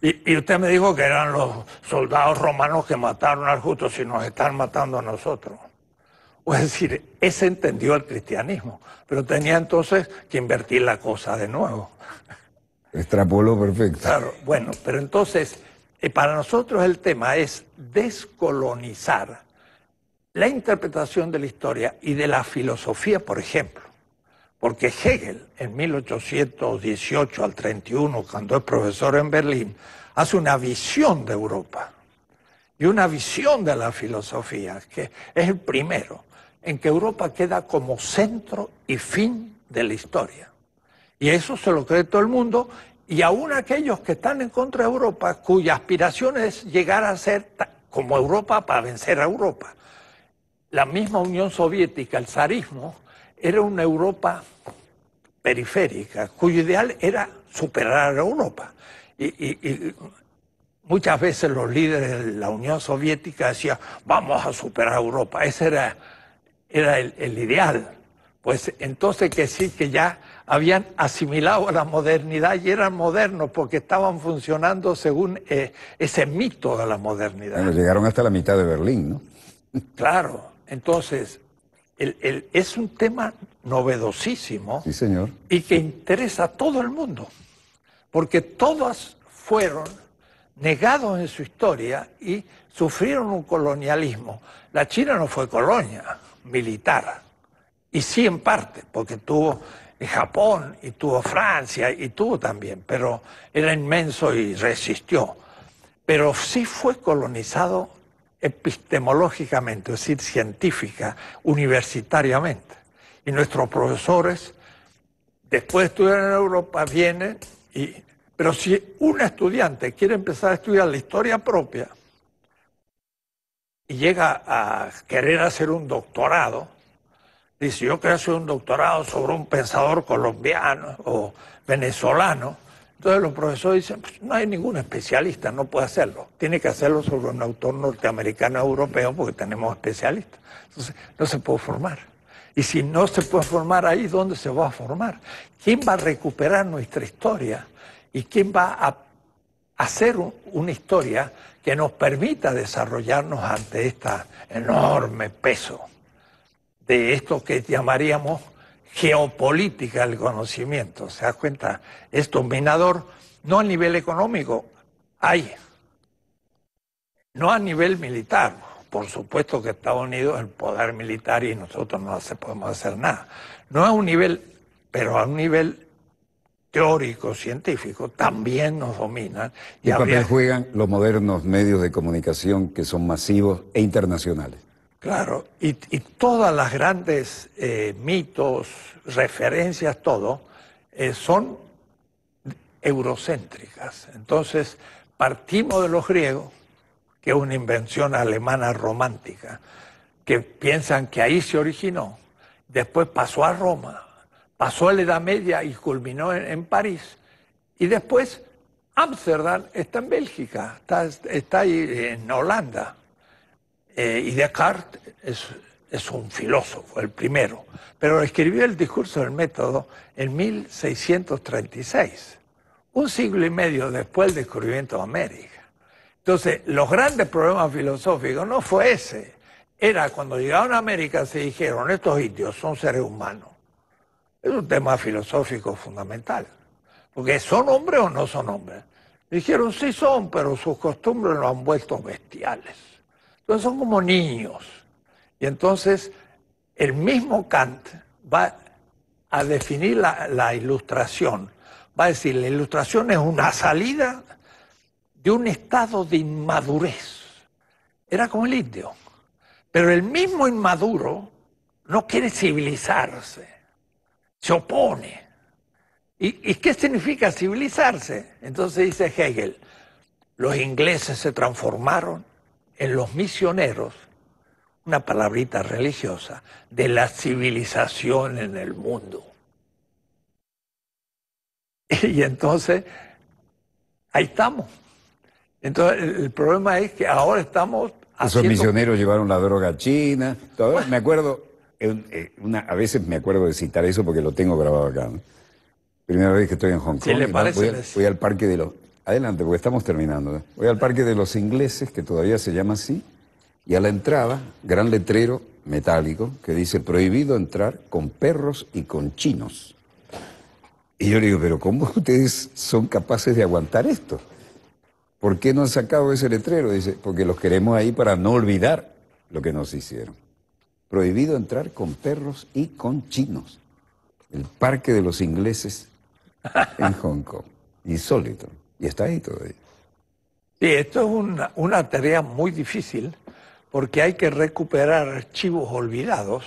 S2: Y, y, usted me dijo que eran los soldados romanos que mataron al justo si nos están matando a nosotros. Pues es decir, ese entendió el cristianismo, pero tenía entonces que invertir la cosa de nuevo.
S1: Extrapoló perfecto. Claro,
S2: bueno, pero entonces, eh, para nosotros el tema es descolonizar la interpretación de la historia y de la filosofía, por ejemplo. Porque Hegel, en 1818 al 31, cuando es profesor en Berlín, hace una visión de Europa y una visión de la filosofía, que es el primero en que Europa queda como centro y fin de la historia. Y eso se lo cree todo el mundo y aún aquellos que están en contra de Europa, cuya aspiración es llegar a ser como Europa para vencer a Europa. La misma Unión Soviética, el zarismo, era una Europa periférica, cuyo ideal era superar a Europa. Y, muchas veces los líderes de la Unión Soviética decían, vamos a superar a Europa. Ese era era el, ideal. Pues entonces que sí, que ya habían asimilado a la modernidad y eran modernos porque estaban funcionando según eh, ese mito de la modernidad. Bueno,
S1: llegaron hasta la mitad de Berlín, ¿no?
S2: Claro, entonces es un tema novedosísimo señor. y que interesa a todo el mundo, porque todos fueron negados en su historia y sufrieron un colonialismo. La China no fue colonia militar. Y sí en parte, porque tuvo eh, Japón y tuvo Francia y tuvo también, pero era inmenso y resistió. Pero sí fue colonizado epistemológicamente, es decir, científica, universitariamente. Y nuestros profesores, después de estudiar en Europa, vienen y... Pero si un estudiante quiere empezar a estudiar la historia propia, y llega a querer hacer un doctorado, dice, yo quiero hacer un doctorado sobre un pensador colombiano o venezolano, entonces los profesores dicen, pues, no hay ningún especialista, no puede hacerlo. Tiene que hacerlo sobre un autor norteamericano o europeo porque tenemos especialistas. Entonces, no se puede formar. Y si no se puede formar ahí, ¿dónde se va a formar? ¿Quién va a recuperar nuestra historia? ¿Y quién va a hacer una historia que nos permita desarrollarnos ante este enorme peso de esto que llamaríamos geopolítica del conocimiento. ¿Se da cuenta? Es dominador no a nivel económico, hay, no a nivel militar. Por supuesto que Estados Unidos es el poder militar y nosotros no podemos hacer nada. No a un nivel, pero a un nivel teóricos, científicos, también nos dominan. Y también juegan los modernos
S1: medios de comunicación que son masivos e internacionales?
S2: Claro, y, todas las grandes eh, mitos, referencias, todo, eh, son eurocéntricas. Entonces, partimos de los griegos, que es una invención alemana romántica, que piensan que ahí se originó, después pasó a Roma, pasó a la Edad Media y culminó en, París. Y después Ámsterdam está en Bélgica, está, ahí en Holanda. Eh, y Descartes es, es, un filósofo, el primero. Pero escribió el discurso del método en 1636, un siglo y medio después del descubrimiento de América. Entonces, los grandes problemas filosóficos no fue ese. Era cuando llegaron a América se dijeron, estos indios son seres humanos es un tema filosófico fundamental, porque ¿son hombres o no son hombres? Dijeron, sí son, pero sus costumbres lo han vuelto bestiales. Entonces son como niños. Y entonces el mismo Kant va a definir la, ilustración. Va a decir, la ilustración es una salida de un estado de inmadurez. Era como el indio. Pero el mismo inmaduro no quiere civilizarse se opone. ¿Y, qué significa civilizarse? Entonces dice Hegel, los ingleses se transformaron en los misioneros, una palabrita religiosa, de la civilización en el mundo. Y entonces, ahí estamos. Entonces, el problema es que ahora estamos...
S1: Haciendo... Esos misioneros llevaron la droga China.
S2: Todo. me acuerdo,
S1: eh, a veces me acuerdo de citar eso porque lo tengo grabado acá. Primera vez que estoy en Hong Kong. Voy, al parque de los. Adelante, porque estamos terminando. Voy al parque de los ingleses, que todavía se llama así, y a la entrada, gran letrero metálico que dice prohibido entrar con perros y con chinos. Y yo le digo, pero ¿cómo ustedes son capaces de aguantar esto? ¿Por qué no han sacado ese letrero? Dice, porque los queremos ahí para no olvidar lo que nos hicieron prohibido entrar con perros y con chinos. El parque de los ingleses en Hong Kong. Insólito.
S2: Y está ahí todavía. Sí, esto es una, tarea muy difícil porque hay que recuperar archivos olvidados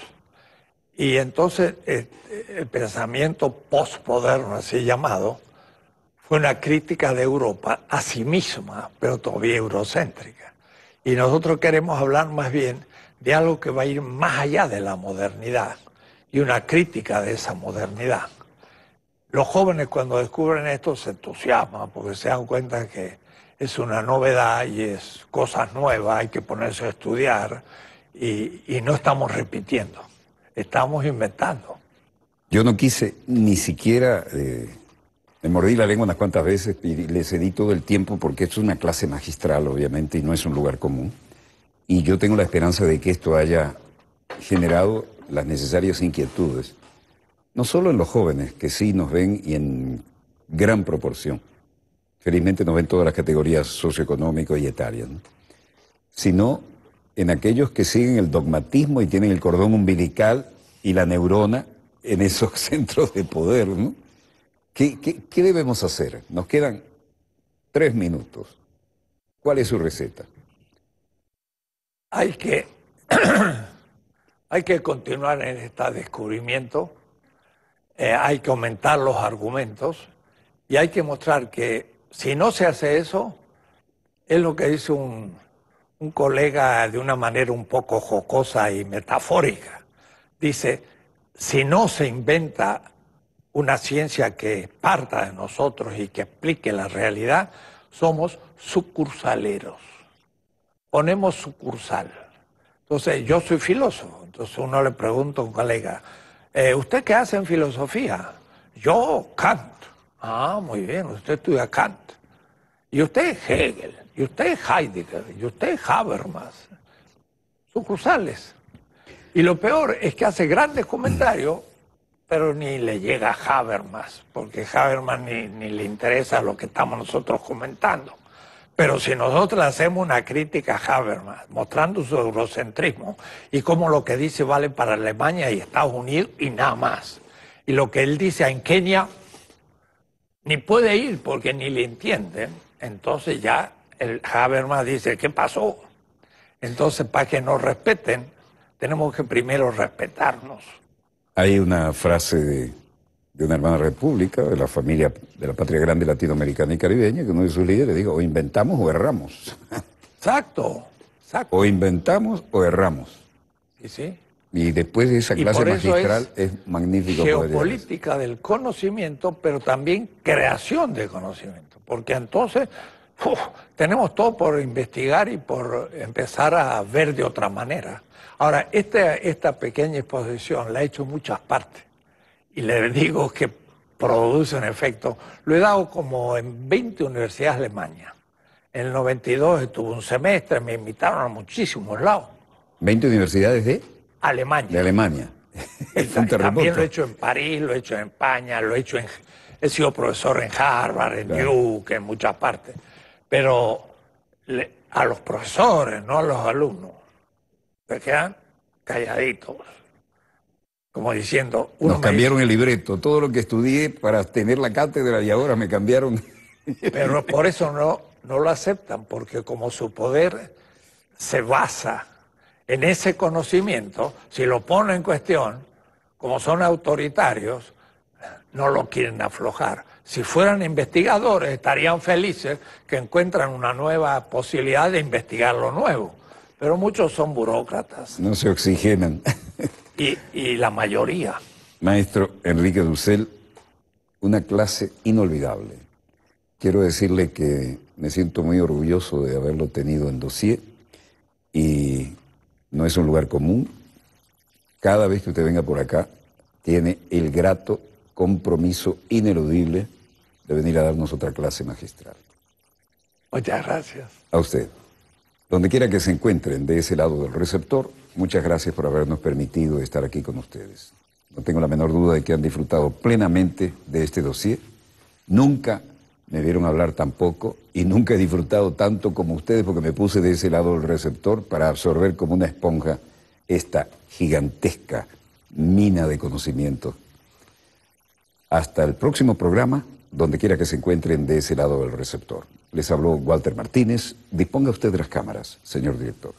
S2: y entonces el, eh, el pensamiento postmoderno, así llamado, fue una crítica de Europa a sí misma, pero todavía eurocéntrica. Y nosotros queremos hablar más bien de algo que va a ir más allá de la modernidad y una crítica de esa modernidad. Los jóvenes cuando descubren esto se entusiasman porque se dan cuenta que es una novedad y es cosas nuevas, hay que ponerse a estudiar y, no estamos repitiendo, estamos inventando.
S1: Yo no quise ni siquiera, eh, me mordí la lengua unas cuantas veces y le cedí todo el tiempo porque es una clase magistral obviamente y no es un lugar común y yo tengo la esperanza de que esto haya generado las necesarias inquietudes, no solo en los jóvenes, que sí nos ven y en gran proporción, felizmente nos ven todas las categorías socioeconómicas y etarias, sino en aquellos que siguen el dogmatismo y tienen el cordón umbilical y la neurona en esos centros de poder. ¿no? qué debemos hacer? Nos quedan tres minutos. ¿Cuál es su receta?
S2: hay que, hay que continuar en este descubrimiento, eh, hay que aumentar los argumentos y hay que mostrar que si no se hace eso, es lo que dice un, un colega de una manera un poco jocosa y metafórica. Dice, si no se inventa una ciencia que parta de nosotros y que explique la realidad, somos sucursaleros ponemos sucursal. Entonces, yo soy filósofo, entonces uno le pregunta a un colega, eh, ¿usted qué hace en filosofía? Yo, Kant. Ah, muy bien, usted estudia Kant. Y usted, Hegel. Y usted, Heidegger. Y usted, Habermas. Sucursales. Y lo peor es que hace grandes comentarios, pero ni le llega a Habermas, porque Habermas ni, ni le interesa lo que estamos nosotros comentando. Pero si nosotros hacemos una crítica a Habermas, mostrando su eurocentrismo y cómo lo que dice vale para Alemania y Estados Unidos y nada más, y lo que él dice en Kenia ni puede ir porque ni le entienden, entonces ya el Habermas dice, ¿qué pasó? Entonces, para que nos respeten, tenemos que primero respetarnos.
S1: Hay una frase de de una hermana república, de la familia de la patria grande latinoamericana y caribeña, que uno de sus líderes dijo, o inventamos o erramos.
S2: Exacto,
S1: O inventamos o erramos. Y después de esa clase magistral es, es, magnífico. Geopolítica
S2: del conocimiento, pero también creación de conocimiento. Porque entonces tenemos todo por investigar y por empezar a ver de otra manera. Ahora, esta, esta pequeña exposición la ha hecho muchas partes y les digo que produce un efecto. Lo he dado como en 20 universidades de Alemania. En el 92 estuve un semestre, me invitaron a muchísimos lados.
S1: ¿20 universidades de? Alemania. De Alemania.
S2: También lo he hecho en París, lo he hecho en España, lo he hecho en... He sido profesor en Harvard, en Duke, en muchas partes. Pero a los profesores, no a los alumnos, se quedan calladitos como diciendo...
S1: Nos cambiaron el libreto, todo lo que estudié para tener la cátedra
S2: y ahora me cambiaron. Pero por eso no, no lo aceptan, porque como su poder se basa en ese conocimiento, si lo ponen en cuestión, como son autoritarios, no lo quieren aflojar. Si fueran investigadores, estarían felices que encuentran una nueva posibilidad de investigar lo nuevo. Pero muchos son burócratas.
S1: No se oxigenan.
S2: y, la mayoría.
S1: Maestro Enrique Dussel, una clase inolvidable. Quiero decirle que me siento muy orgulloso de haberlo tenido en dossier y no es un lugar común. Cada vez que usted venga por acá, tiene el grato compromiso ineludible de venir a darnos otra clase magistral.
S2: Muchas gracias.
S1: A usted. Donde quiera que se encuentren de ese lado del receptor, Muchas gracias por habernos permitido estar aquí con ustedes. No tengo la menor duda de que han disfrutado plenamente de este dossier. Nunca me vieron hablar tan poco y nunca he disfrutado tanto como ustedes porque me puse de ese lado del receptor para absorber como una esponja esta gigantesca mina de conocimiento. Hasta el próximo programa, donde quiera que se encuentren de ese lado del receptor. Les habló Walter Martínez. Disponga usted de las cámaras, señor director.